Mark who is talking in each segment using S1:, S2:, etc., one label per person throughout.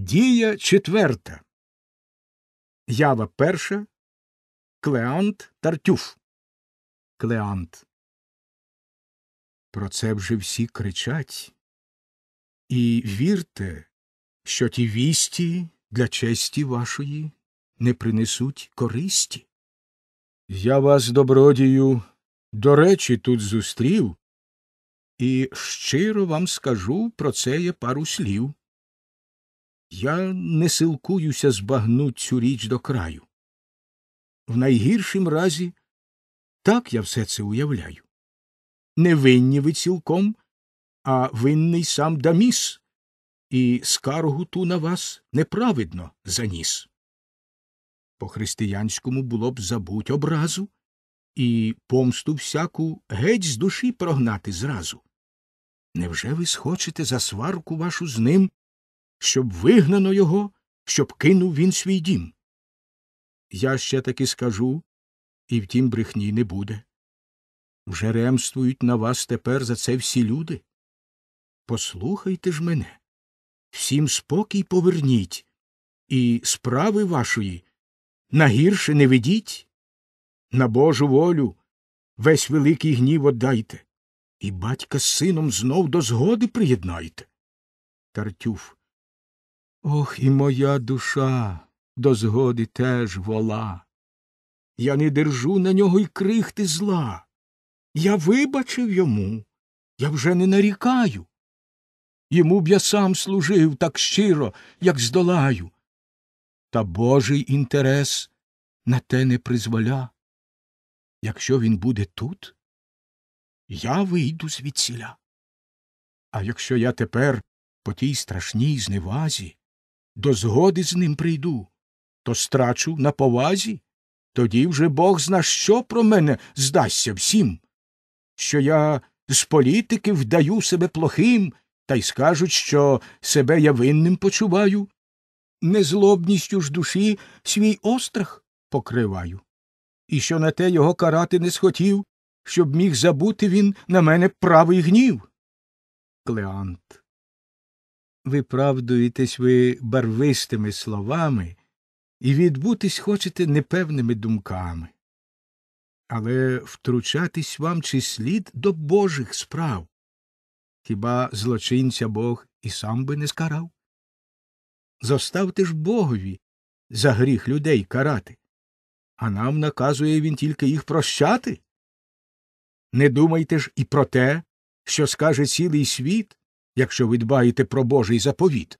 S1: Дія четверта. Ява перша. Клеант Тартюф. Клеант. Про це вже всі кричать. І вірте,
S2: що ті вісті для честі вашої не принесуть користі. Я вас, добродію, до речі, тут зустрів, і щиро вам скажу про це є пару слів.
S1: Я не силкуюся збагнуть цю річ до краю. В найгіршім разі так я все це уявляю.
S2: Не винні ви цілком, а винний сам Даміс, і скаргу ту на вас неправедно заніс. По християнському було б забуть образу і помсту всяку геть з душі прогнати зразу. Невже ви схочете за сварку вашу з ним щоб вигнано його, щоб кинув він свій дім. Я ще таки скажу, і в тім брехні не буде. Вже ремствують на вас тепер за це всі люди. Послухайте ж мене, всім спокій поверніть, і справи вашої на гірше не ведіть, на Божу волю весь великий гнів оддайте і батька з сином знов до згоди приєднайте. Тартюф, Ох, і моя душа до згоди теж вола. Я не держу на нього й крихти зла. Я вибачив йому, я вже не нарікаю. Йому б я сам служив так щиро, як здолаю. Та божий інтерес
S1: на те не призволя. Якщо він буде тут, я вийду звідсіля. А якщо я тепер по тій страшній
S2: зневазі до згоди з ним прийду, то страчу на повазі, тоді вже бог зна що про мене здасться всім, що я з політики вдаю себе плохим та й скажуть, що себе я винним почуваю, незлобністю ж душі свій острах покриваю, і що на те його карати не схотів, щоб міг забути він на мене правий гнів. Клеант виправдуєтесь ви барвистими словами і відбутись хочете непевними думками. Але втручатись вам чи слід до божих справ. Хіба злочинця Бог і сам би не скарав? Зоставте ж богові за гріх людей карати, а нам наказує він тільки їх прощати. Не думайте ж і про те, що скаже цілий світ, якщо ви дбаєте про божий заповіт.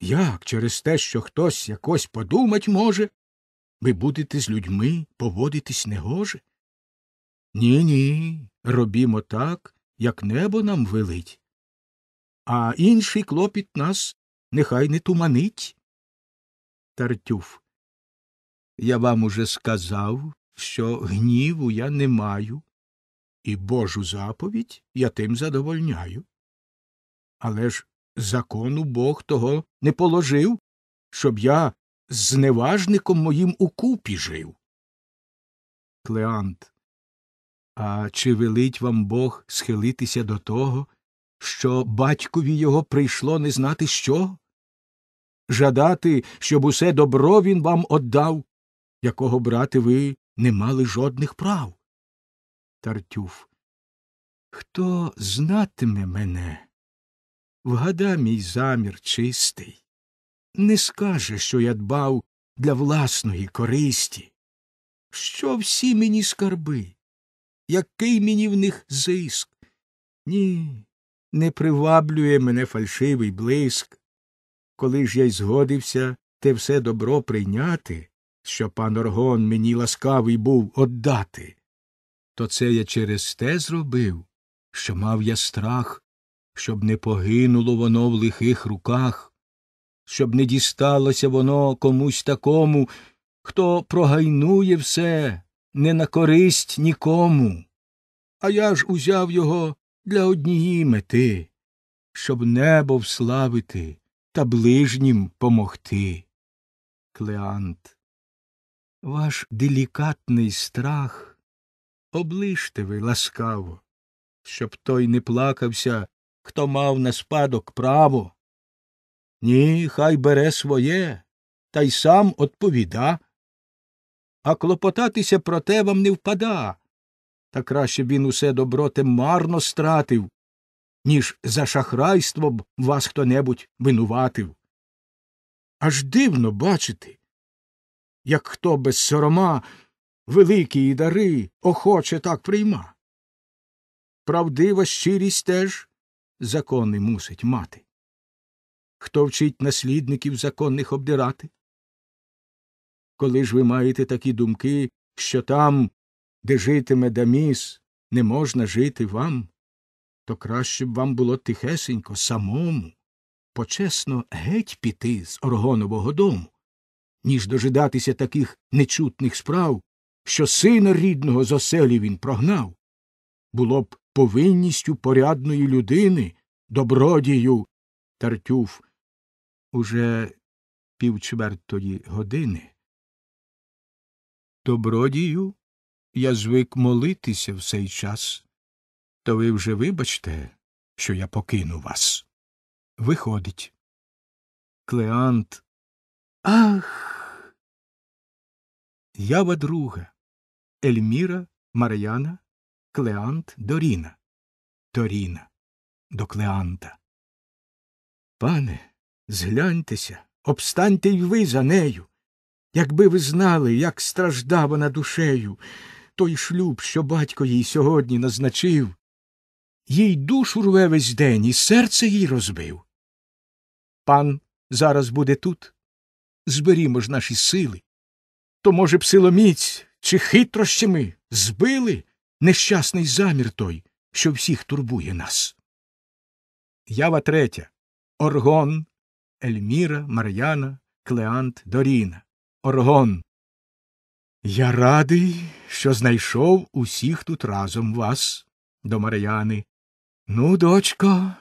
S2: Як через те, що хтось якось подумать може, ви будете з людьми поводитись негоже? Ні, ні,
S1: робімо так, як небо нам велить. А інший клопіт нас нехай не туманить. Тартюф.
S2: Я вам уже сказав, що гніву я не маю, і божу заповідь я тим задовольняю. Але ж закону бог того не положив, щоб я з зневажником моїм укупі жив. Клеант. А чи велить вам бог схилитися до того, що батькові його прийшло не знати що? Жадати, щоб усе добро він вам отдав, якого, брати, ви не мали жодних прав. Тартюф. Хто знатиме мене? Вгада мій замір чистий, не скаже, що я дбав для власної користі. Що всі мені скарби? Який мені в них зиск? Ні, не приваблює мене фальшивий блиск. Коли ж я й згодився те все добро прийняти, що пан Оргон мені ласкавий був оддати, то це я через те зробив, що мав я страх щоб не погинуло воно в лихих руках, щоб не дісталося воно комусь такому, хто прогайнує все не на користь нікому. А я ж узяв його для однієї мети, щоб небо вславити та ближнім помогти. Клеант, ваш делікатний страх оближте ви ласкаво, щоб той не плакався хто мав на спадок право. Ні, хай бере своє, та й сам відповіда. А клопотатися про те вам не впада. Та краще б він усе добро те марно стратив, ніж за шахрайство б вас хто небудь винуватив. Аж дивно бачити, як хто без сорома великі і дари охоче так прийма. Правдива щирість теж закони мусить мати. Хто вчить наслідників законних обдирати? Коли ж ви маєте такі думки, що там, де житиме Даміс, не можна жити вам, то краще б вам було тихесенько, самому, почесно геть піти з Оргонового дому, ніж дожидатися таких нечутних справ, що сина рідного з оселі він прогнав. Було б повинністю порядної людини, добродію, Тартюф.
S1: Уже півчвертої години. Добродію я звик молитися в цей час, то ви вже вибачте, що я покину вас. Виходить. Клеант. Ах. Ява друга. Ельміра, Мар'яна, Клеант Доріна, Ріна, Торіна до Клеанта. Пане, згляньтеся, обстаньте й ви за нею. Якби ви знали,
S2: як страждав вона душею, той шлюб, що батько їй сьогодні назначив, їй душу рве весь день і серце їй розбив. Пан зараз буде тут. Зберімо ж наші сили. То, може, псиломіць чи чи ми збили нещасний замір той, що всіх турбує нас. Ява третя. Оргон, Ельміра, Мар'яна, Клеант, Доріна. Оргон. Я радий, що знайшов усіх тут разом вас. До Мар'яни. Ну, дочко,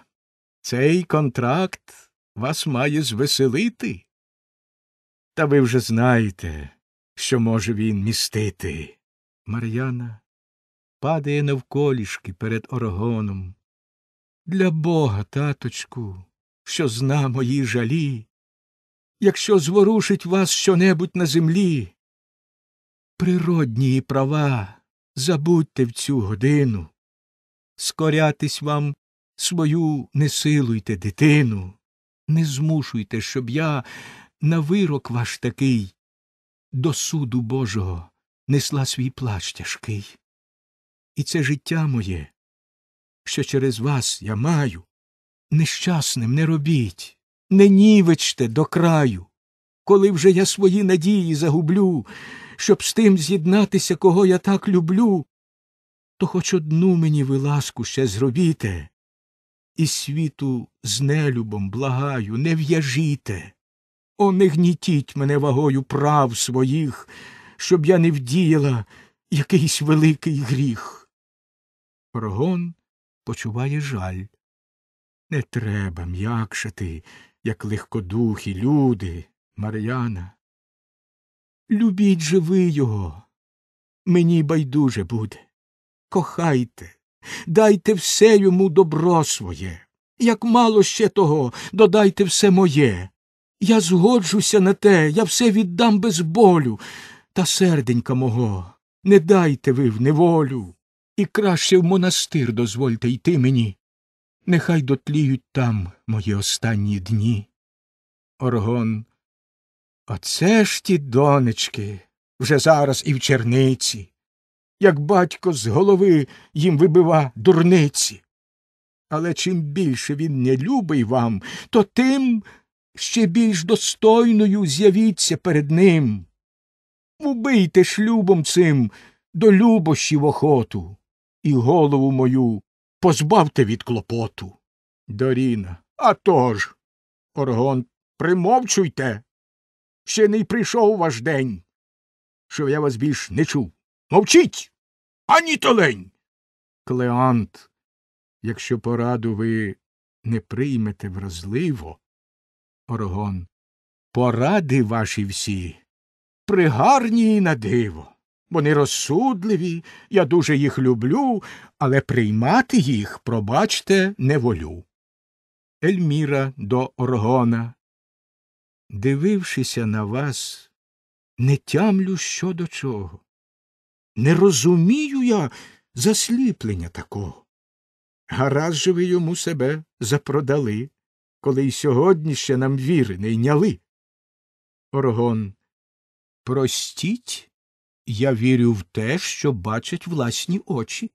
S2: цей контракт вас має звеселити. Та ви вже знаєте, що може він містити. Мар'яна падає навколішки перед оргоном. Для бога, таточку, що зна мої жалі, якщо зворушить вас щонебудь на землі. Природні права забудьте в цю годину, скорятись вам свою не силуйте, дитину, не змушуйте, щоб я на вирок ваш такий до суду Божого несла свій плач тяжкий. І це життя моє, що через вас я маю. Нещасним не робіть, не нівечте до краю, коли вже я свої надії загублю, щоб з тим з'єднатися, кого я так люблю, то хоч одну мені ви ласку ще зробіте, і світу з нелюбом благаю, не в'яжіте, о, не гнітіть мене вагою прав своїх, щоб я не вдіяла якийсь великий гріх. Рогон почуває жаль. Не треба м'якшати, як легкодухі люди, Мар'яна. Любіть же ви його. Мені байдуже буде. Кохайте, дайте все йому добро своє. Як мало ще того, додайте все моє. Я згоджуся на те, я все віддам без болю. Та серденька мого, не дайте ви в неволю і краще в монастир дозвольте йти мені. Нехай дотліють там мої останні дні. Оргон. Оце ж ті донечки, вже зараз і в черниці, як батько з голови їм вибива дурниці. Але чим більше він не любий вам, то тим ще більш достойною з'явіться перед ним. Убийте шлюбом цим до любощів охоту і голову мою позбавте від клопоту. Доріна. «А тож!» Оргон. Примовчуйте. Ще не й прийшов ваш день, що я вас більш не чув. Мовчіть. Ані толень. Клеант, якщо пораду ви не приймете вразливо. Оргон. Поради ваші всі. Пригарні на диво. Вони розсудливі, я дуже їх люблю, але приймати їх, пробачте, не волю. Ельміра до Оргона. Дивившися на вас, не тямлю що до чого. Не розумію я засліплення такого. Гаразд же ви йому себе запродали, коли й сьогодні ще нам віри не йняли. Оргон. Простіть, я вірю в те, що бачать власні очі.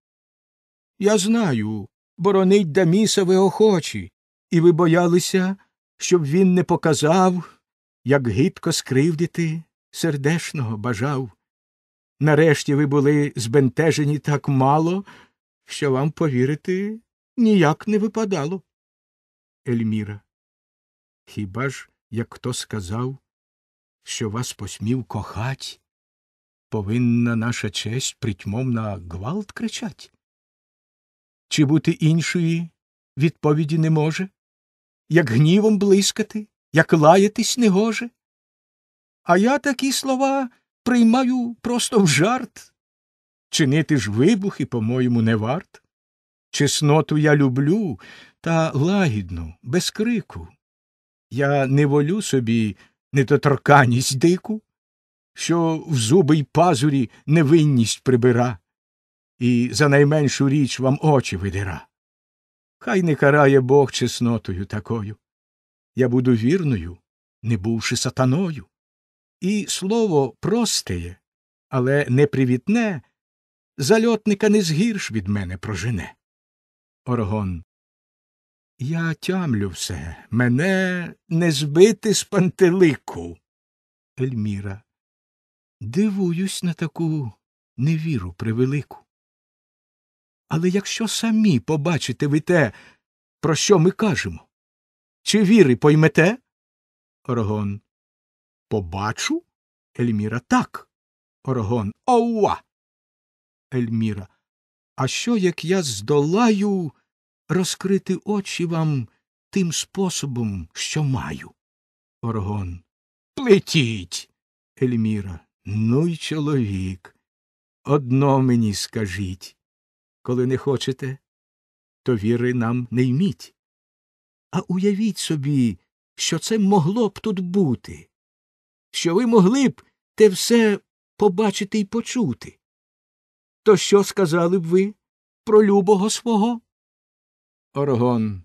S2: Я знаю, боронить Даміса ви охочі, і ви боялися, щоб він не показав, як гидко скривдити сердешного бажав. Нарешті ви були збентежені так мало, що вам повірити ніяк не випадало. Ельміра. Хіба ж як хто сказав, що вас посмів кохать? повинна наша честь притьмом на гвалт кричать? Чи бути іншої відповіді не може, як гнівом блискати, як лаятись не гоже? А я такі слова приймаю просто в жарт. Чинити ж вибухи, по-моєму, не варт. Чесноту я люблю та лагідну, без крику. Я не волю собі недоторканність дику, що в зуби й пазурі невинність прибира, і за найменшу річ вам очі видира. Хай не карає Бог чеснотою такою. Я буду вірною, не бувши сатаною. І слово простеє, але непривітне, зальотника не згірш від мене прожене. Оргон. Я тямлю все, мене не збити з пантелику. Ельміра. Дивуюсь на таку невіру превелику. Але якщо самі побачите ви те, про що ми кажемо, чи віри поймете?
S1: Орогон. Побачу? Ельміра. Так. Орогон. Оуа. Ельміра. А що, як я
S2: здолаю розкрити очі вам тим способом, що маю? Орогон. Плетіть. Ельміра. Ну й чоловік. Одно мені скажіть. Коли не хочете, то віри нам не йміть. А уявіть собі, що це могло б тут бути, що ви могли б те все
S1: побачити і почути. То що сказали б ви про любого свого? Оргон.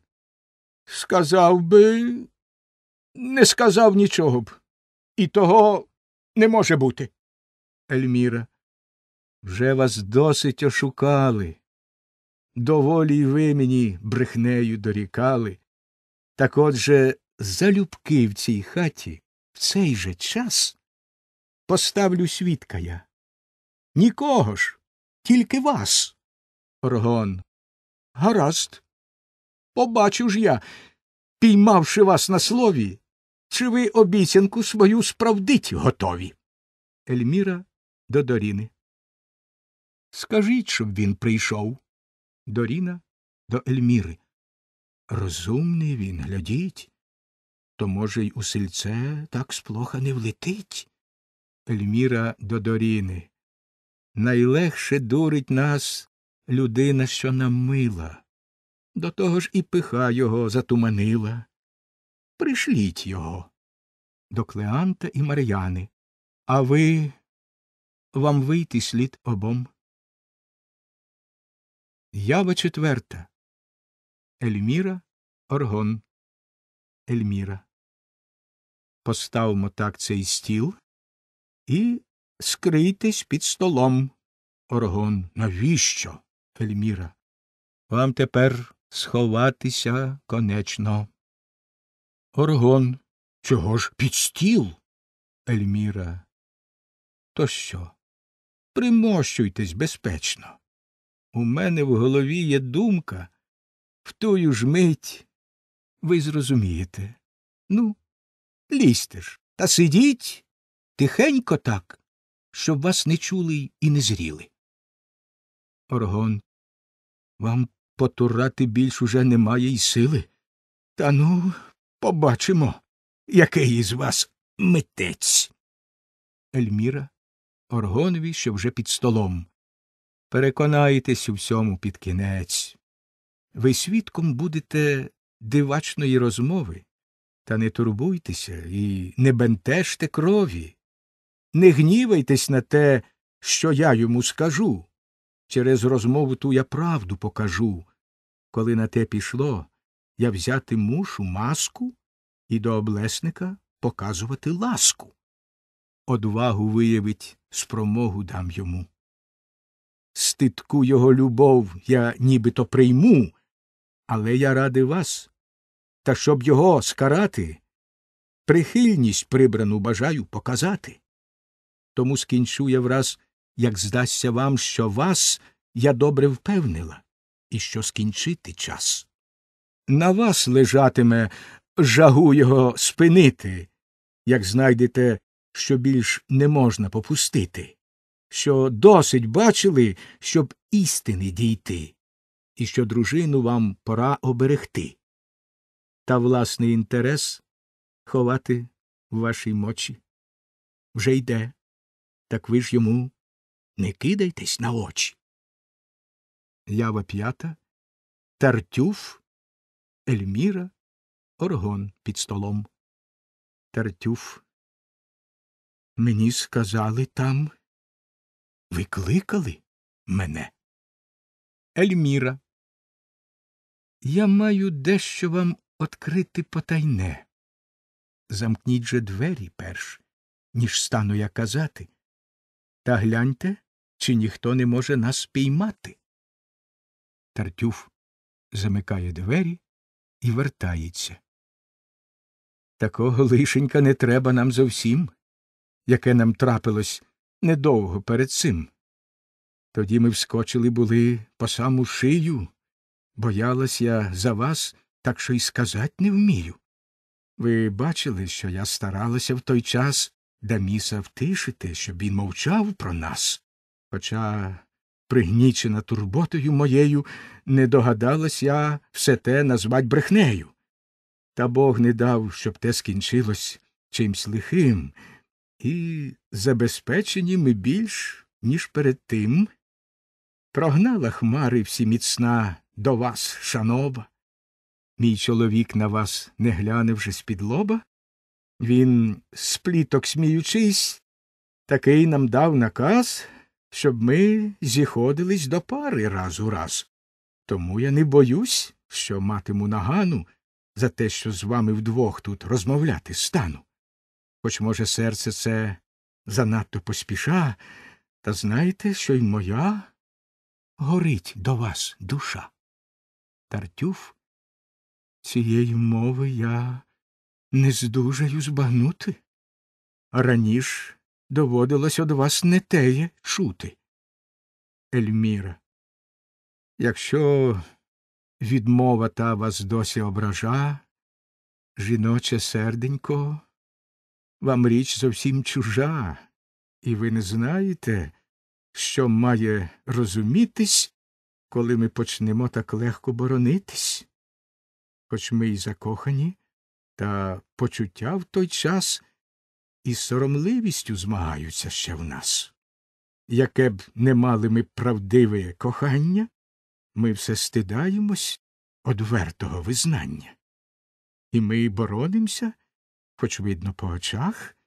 S1: Сказав би, не сказав нічого б. І того не може бути.
S2: Ельміра. Вже вас досить ошукали. Доволі й ви мені брехнею дорікали. Так отже, залюбки в цій хаті в цей же час поставлю свідка я.
S1: Нікого ж, тільки вас. Оргон. Гаразд. побачу ж я, піймавши вас на слові,
S2: чи ви обіцянку свою справдить готові? Ельміра
S1: до Доріни. Скажіть, щоб він прийшов. Доріна до Ельміри. Розумний він, глядіть. То,
S2: може, й у сельце так сплоха не влетить. Ельміра до Доріни. Найлегше дурить нас людина, що нам мила. До того ж і пиха його затуманила. Пришліть
S1: його. До Клеанта і Мар'яни. А ви вам вийти слід обом. Ява четверта. Ельміра Оргон. Ельміра. Поставмо так цей стіл і скрийтесь під столом. Оргон. Навіщо? Ельміра.
S2: Вам тепер сховатися конечно. Оргон. Чого ж під стіл? Ельміра. То що? Примощуйтесь безпечно. У мене в голові є
S1: думка. В тую ж мить ви зрозумієте. Ну, лізьте ж. Та сидіть тихенько так, щоб вас не чули і не зріли. Оргон. Вам
S2: потурати більш уже немає й сили. Та ну. Побачимо, який із вас митець. Ельміра Оргонові, що вже під столом. Переконайтесь у всьому під кінець. Ви свідком будете дивачної розмови, та не турбуйтеся і не бентежте крові. Не гнівайтесь на те, що я йому скажу. Через розмову ту я правду покажу. Коли на те пішло, я взяти мушу маску і до облесника показувати ласку. Одвагу виявить, спромогу дам йому. Стидку його любов я нібито прийму, але я ради вас. Та щоб його скарати, прихильність прибрану бажаю показати. Тому скінчу я враз, як здасться вам, що вас я добре впевнила, і що скінчити час на вас лежатиме жагу його спинити, як знайдете, що більш не можна попустити, що досить бачили, щоб істини дійти, і що дружину вам пора оберегти. Та власний інтерес
S1: ховати в вашій мочі. Вже йде, так ви ж йому не кидайтесь на очі. Лява п'ята Тартюф Ельміра, Оргон під столом. Тартюф. Мені сказали там. Ви кликали мене. Ельміра. Я маю дещо вам открити потайне.
S2: Замкніть же двері перш, ніж стану я казати.
S1: Та гляньте, чи ніхто не може нас піймати. Тартюф замикає двері, і вертається.
S2: Такого лишенька не треба нам зовсім, яке нам трапилось недовго перед цим. Тоді ми вскочили були по саму шию. Боялась я за вас, так що й сказати не вмію. Ви бачили, що я старалася в той час Даміса втишити, щоб він мовчав про нас. Хоча пригнічена турботою моєю, не догадалась я все те назвать брехнею. Та Бог не дав, щоб те скінчилось чимсь лихим, і забезпечені ми більш, ніж перед тим. Прогнала хмари всі міцна до вас, шанова. Мій чоловік на вас не глянувши з під лоба. Він, спліток сміючись, такий нам дав наказ щоб ми зіходились до пари раз у раз. Тому я не боюсь, що матиму нагану за те, що з вами вдвох тут розмовляти стану. Хоч, може, серце це занадто поспіша, та знаєте, що й моя горить до вас душа. Тартюф, цієї мови я не здужаю збагнути. Раніше доводилось од вас не теє чути. Ельміра, якщо відмова та вас досі обража, жіноче серденько, вам річ зовсім чужа, і ви не знаєте, що має розумітись, коли ми почнемо так легко боронитись. Хоч ми й закохані, та почуття в той час із соромливістю змагаються ще в нас. Яке б не мали ми правдиве кохання, ми все стидаємось одвертого визнання. І ми боронимося, хоч видно по очах,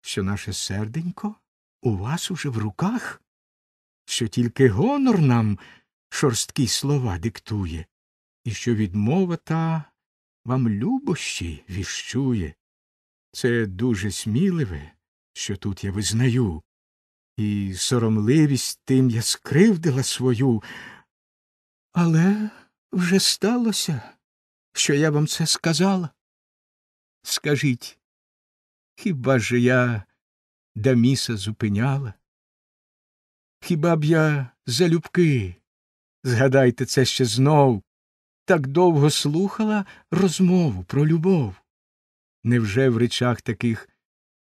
S2: що наше серденько у вас уже в руках, що тільки гонор нам шорсткі слова диктує, і що відмова та вам любощі віщує, це дуже сміливе, що тут я визнаю, і соромливість тим я скривдила свою. Але вже сталося, що я вам це сказала. Скажіть, хіба ж я Даміса зупиняла? Хіба б я залюбки? Згадайте це ще знов, так довго слухала розмову про любов. Невже в речах таких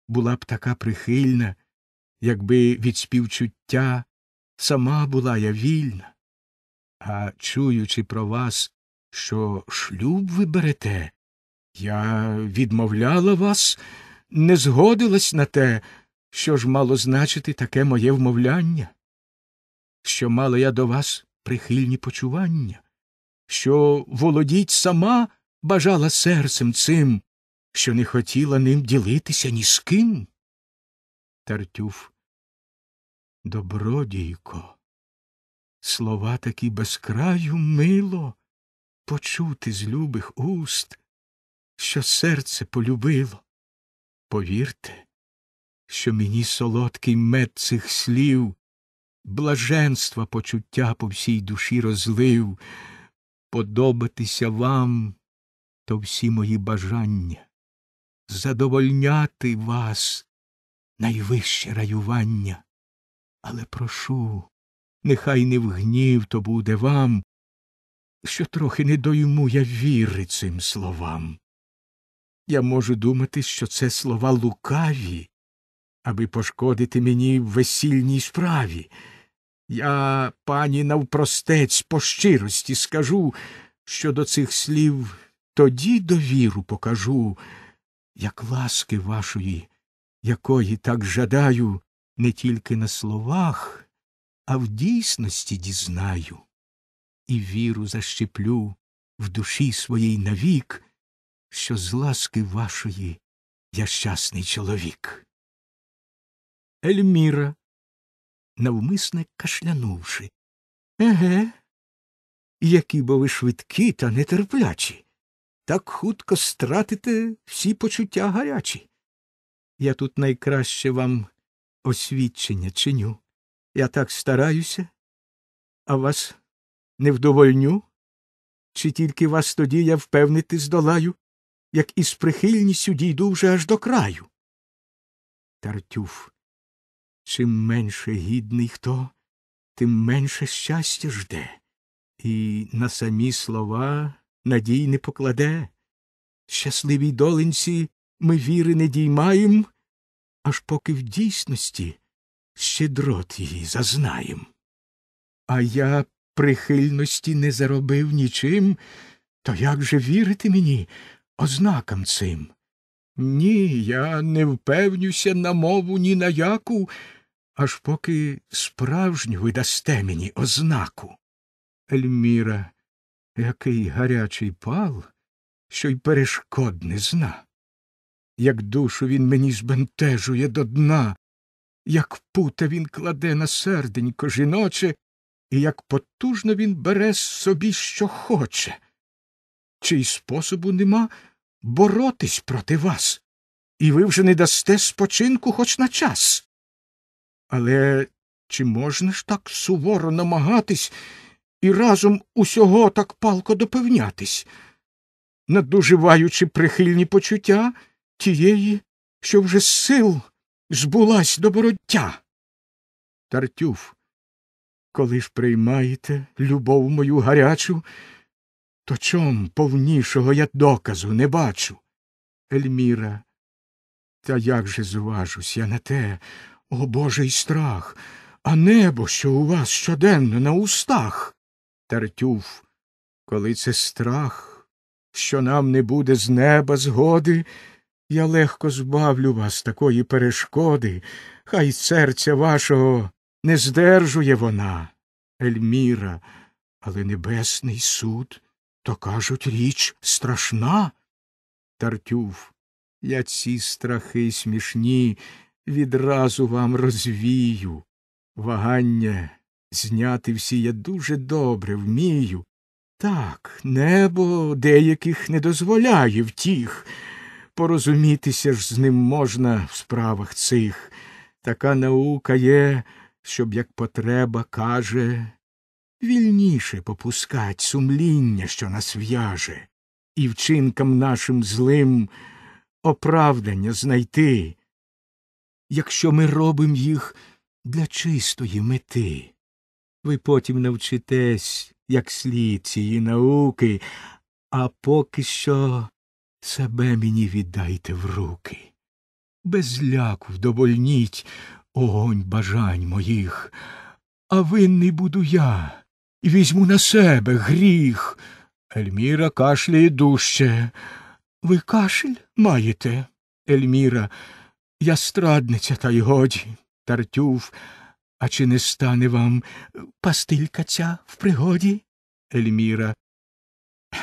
S2: була б така прихильна, якби від співчуття сама була я вільна? А чуючи про вас, що шлюб ви берете, я відмовляла вас, не згодилась на те, що ж мало значити таке моє вмовляння, що мала я до вас прихильні почування, що володіть сама бажала серцем цим що не хотіла ним ділитися ні з ким. Тартюф. Добродійко. Слова такі безкраю мило почути з любих уст, що серце полюбило. Повірте, що мені солодкий мед цих слів, блаженства почуття по всій душі розлив, подобатися вам то всі мої бажання задовольняти вас, найвище раювання. Але прошу, нехай не в гнів то буде вам, що трохи не дойму я віри цим словам. Я можу думати, що це слова лукаві, аби пошкодити мені в весільній справі. Я, пані, навпростець, по щирості скажу, що до цих слів тоді довіру покажу як ласки вашої, якої так жадаю, не тільки на словах, а в дійсності дізнаю, і віру защеплю
S1: в душі своїй навік, що з ласки вашої я щасний чоловік. Ельміра, навмисне кашлянувши. Еге, які бо ви
S2: швидкі та нетерплячі так хутко стратите всі почуття гарячі. Я тут найкраще вам освідчення чиню. Я так стараюся, а вас не вдовольню? Чи тільки вас тоді я впевнити здолаю, як із прихильністю дійду вже аж до краю? Тартюф, чим менше гідний хто, тим менше щастя жде, і на самі слова надій не покладе. Щасливій долинці ми віри не діймаєм, аж поки в дійсності щедрот її зазнаєм. А я прихильності не заробив нічим, то як же вірити мені ознакам цим? Ні, я не впевнюся на мову ні на яку, аж поки справжню видасте мені ознаку. Ельміра, який гарячий пал, що й перешкод не зна. Як душу він мені збентежує до дна, як пута він кладе на серденько жіноче, і як потужно він бере з собі, що хоче. чи й способу нема боротись проти вас, і ви вже не дасте спочинку хоч на час. Але чи можна ж так суворо намагатись? і разом усього так палко допевнятись, надуживаючи прихильні почуття тієї, що вже з сил збулась до бороття. Тартюф, коли ж приймаєте любов мою гарячу, то чом повнішого я доказу не бачу. Ельміра, та як же зважусь я на те, о Божий страх, а небо, що у вас щоденно на устах. Тартюф, коли це страх, що нам не буде з неба згоди, я легко збавлю вас такої перешкоди, хай серця вашого не здержує вона, Ельміра, але небесний суд, то кажуть, річ страшна. Тартюф, я ці страхи смішні відразу вам розвію, вагання Зняти всі я дуже добре вмію. Так, небо деяких не дозволяє втіх. Порозумітися ж з ним можна в справах цих. Така наука є, щоб, як потреба, каже, вільніше попускать сумління, що нас в'яже, і вчинкам нашим злим оправдання знайти, якщо ми робим їх для чистої мети. Ви потім навчитесь, як слід цієї науки, а поки що себе мені віддайте в руки. Без ляку вдовольніть огонь бажань моїх, а винний буду я і візьму на себе гріх. Ельміра кашляє дужче. Ви кашель маєте, Ельміра, я страдниця, та й годі, Тартюв. А чи не стане вам е, пастилька ця в пригоді? Ельміра.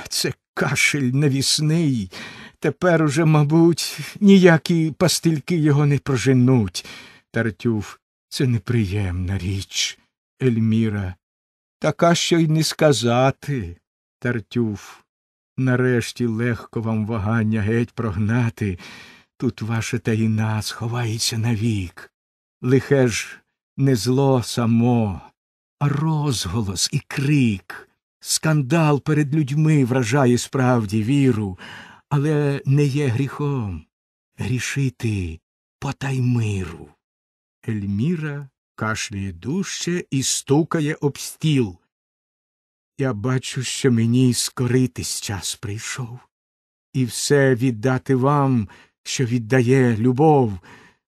S2: Це кашель навісний. Тепер уже, мабуть, ніякі пастильки його не проженуть. Тартюф, це неприємна річ. Ельміра. Така що й не сказати. Тартюф. Нарешті легко вам вагання геть прогнати. Тут ваша таїна сховається навік. Лихе ж не зло само, а розголос і крик, скандал перед людьми вражає справді віру, але не є гріхом грішити потай миру. Ельміра кашляє дужче і стукає об стіл. Я бачу, що мені скоритись час прийшов, і все віддати вам, що віддає любов,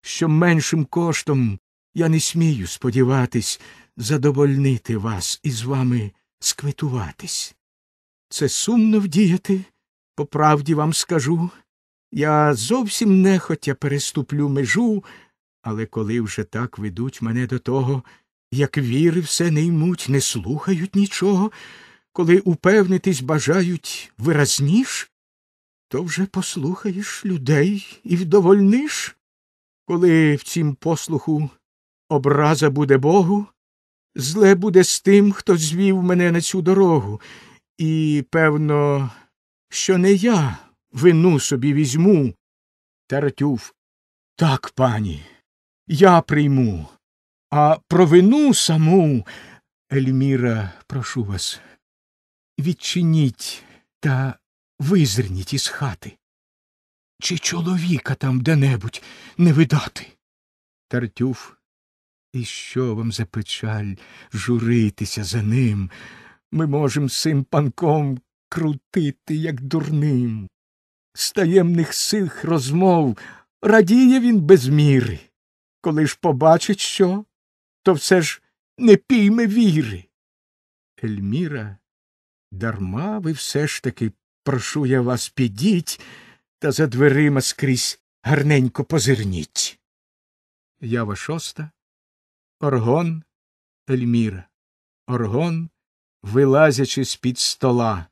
S2: що меншим коштом я не смію сподіватись задовольнити вас і з вами сквитуватись. Це сумно вдіяти, по правді вам скажу. Я зовсім нехотя переступлю межу, але коли вже так ведуть мене до того, як віри все не ймуть, не слухають нічого, коли упевнитись бажають виразніш, то вже послухаєш людей і вдовольниш, коли в цім послуху Образа буде Богу, зле буде з тим, хто звів мене на цю дорогу, і, певно, що не я вину собі візьму. Таратюф. Так, пані, я прийму. А про вину саму, Ельміра, прошу вас, відчиніть та визирніть із хати. Чи чоловіка там де небудь не видати? Тартюф і що вам за печаль журитися за ним? Ми можем сим панком крутити, як дурним. Стаємних сих розмов радіє він без міри. Коли ж побачить що, то все ж не пійме віри. Ельміра, дарма ви все ж таки прошу я вас, підіть та за дверима скрізь гарненько позирніть. Ява шоста. Оргон Ельміра, Оргон, вилазячи з-під стола.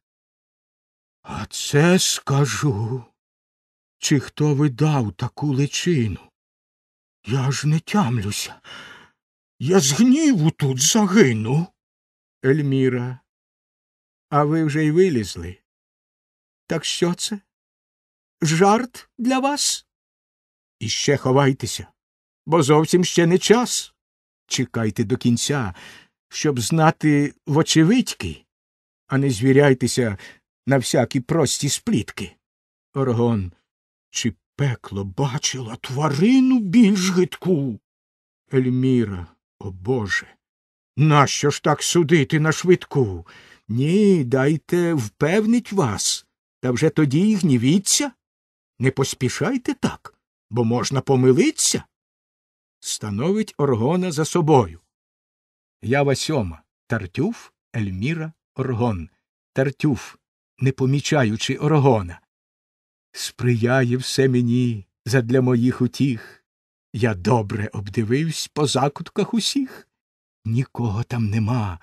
S2: А це скажу. Чи хто видав таку личину? Я ж не тямлюся. Я з
S1: гніву тут загину. Ельміра. А ви вже й вилізли. Так що це? Жарт для вас? Іще ховайтеся, бо зовсім ще не час чекайте до
S2: кінця, щоб знати вочевидьки, а не звіряйтеся на всякі прості сплітки. Оргон, чи пекло бачила тварину більш гидку? Ельміра, о Боже. Нащо ж так судити на швидку? Ні, дайте впевнить вас, та вже тоді й гнівіться. Не поспішайте так, бо можна помилитися становить Оргона за собою. Ява сьома. Тартюф Ельміра Оргон. Тартюф, не помічаючи Оргона. Сприяє все мені задля моїх утіх. Я добре обдивився по закутках усіх. Нікого там нема.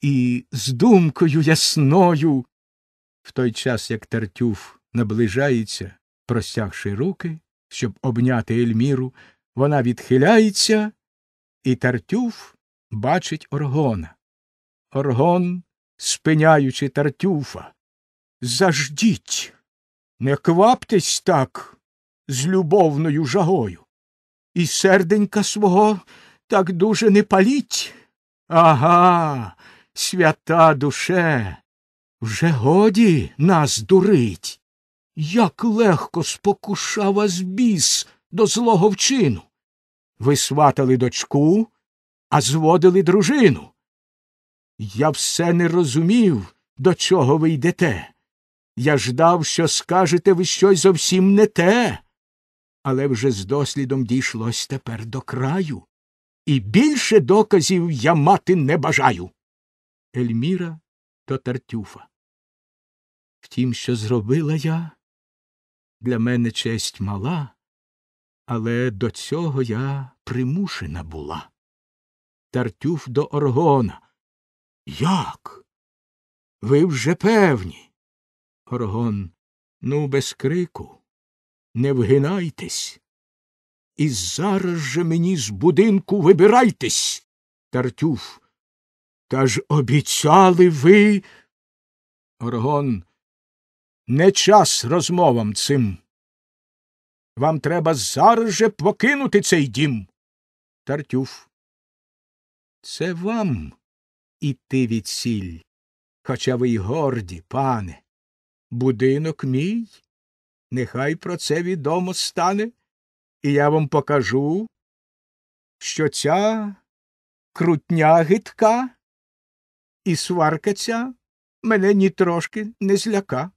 S2: І з думкою ясною. В той час, як Тартюф наближається, простягши руки, щоб обняти Ельміру, вона відхиляється, і Тартюф бачить Оргона. Оргон, спиняючи Тартюфа. Заждіть, не кваптесь так з любовною жагою. І серденька свого так дуже не паліть. Ага, свята душе, вже годі нас дурить. Як легко спокуша вас біс до злого вчину. Ви сватали дочку, а зводили дружину. Я все не розумів, до чого ви йдете. Я ждав, що скажете ви щось зовсім не те. Але вже з дослідом дійшлось тепер до краю, і більше доказів я мати не бажаю. Ельміра до Тартюфа. Втім, що зробила я, для мене честь мала. Але до цього я примушена була. Тартюф до Оргона. Як? Ви вже певні. Оргон. Ну, без крику. Не вгинайтесь. І зараз же мені з будинку вибирайтесь. Тартюф. Та ж обіцяли ви. Оргон. Не час розмовам цим. Вам треба зараз же покинути цей дім. Тартюф. Це вам іти від сіль, хоча ви й горді, пане. Будинок мій. Нехай про це відомо стане, і я вам покажу, що ця крутня гидка і сварка ця мене нітрошки не зляка,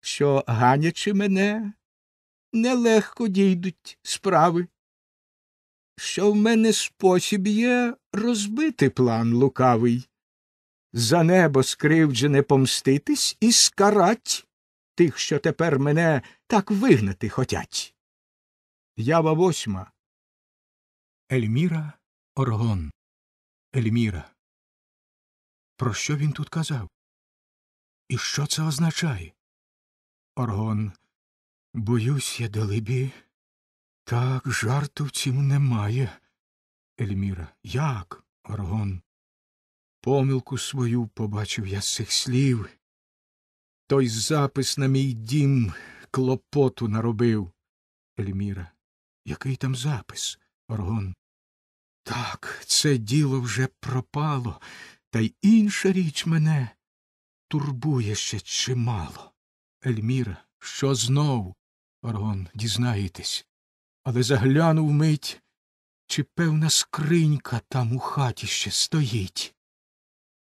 S2: що, ганячи мене, нелегко дійдуть справи, що в мене спосіб є розбити план лукавий, за небо скривджене помститись і скарать тих, що тепер мене так вигнати хотять.
S1: Ява восьма. Ельміра Оргон. Ельміра. Про що він тут казав? І що це означає? Оргон. Боюсь, я далибі?
S2: Так жарту в цім немає. Ельміра. Як? Аргон. Помилку свою побачив я з цих слів. Той запис на мій дім клопоту наробив. Ельміра. Який там запис? Аргон. Так, це діло вже пропало, та й інша річ мене турбує ще чимало. Ельміра, що знов? Аргон, дізнаєтесь,
S1: але заглянув мить, чи певна скринька там у хаті ще стоїть.